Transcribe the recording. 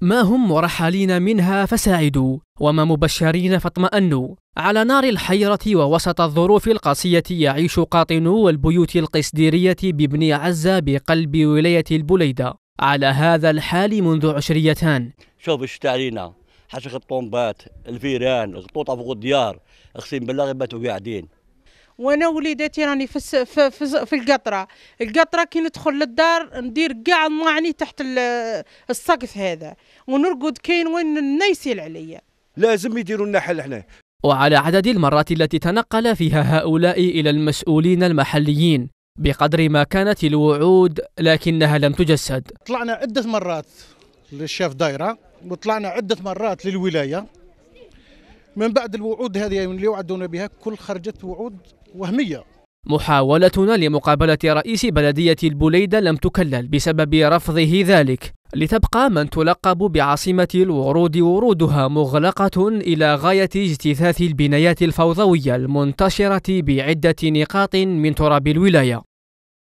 ما هم مرحلين منها فساعدوا وما مبشرين فاطمأنوا على نار الحيرة ووسط الظروف القاسية يعيش قاطنو والبيوت القسديرية بابن عزة بقلب ولاية البليدة على هذا الحال منذ عشريتان شوف اش علينا حشق الطومبات الفيران غطوطة فوق الديار اقسم بالله غير قاعدين وانا وليداتي راني في, الس... في, في, في القطره القطره كي ندخل للدار ندير كاع الماعني تحت السقف هذا ونرقد كاين وين النايسيل عليا لازم يديروا لنا حل هنا وعلى عدد المرات التي تنقل فيها هؤلاء الى المسؤولين المحليين بقدر ما كانت الوعود لكنها لم تجسد طلعنا عده مرات للشيف دايره وطلعنا عده مرات للولايه من بعد الوعود هذه يعني اللي وعدونا بها كل خرجت وعود وهميه محاولتنا لمقابلة رئيس بلدية البليدة لم تكلل بسبب رفضه ذلك لتبقى من تلقب بعاصمة الورود ورودها مغلقة إلى غاية اجتثاث البنايات الفوضوية المنتشرة بعدة نقاط من تراب الولاية